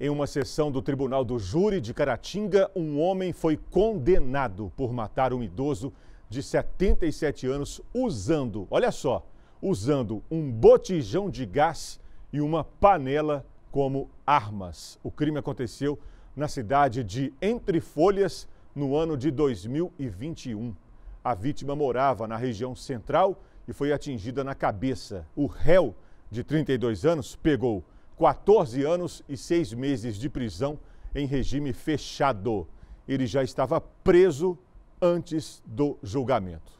Em uma sessão do Tribunal do Júri de Caratinga, um homem foi condenado por matar um idoso de 77 anos usando, olha só, usando um botijão de gás e uma panela como armas. O crime aconteceu na cidade de Entre Folhas no ano de 2021. A vítima morava na região central e foi atingida na cabeça. O réu, de 32 anos, pegou 14 anos e 6 meses de prisão em regime fechado. Ele já estava preso antes do julgamento.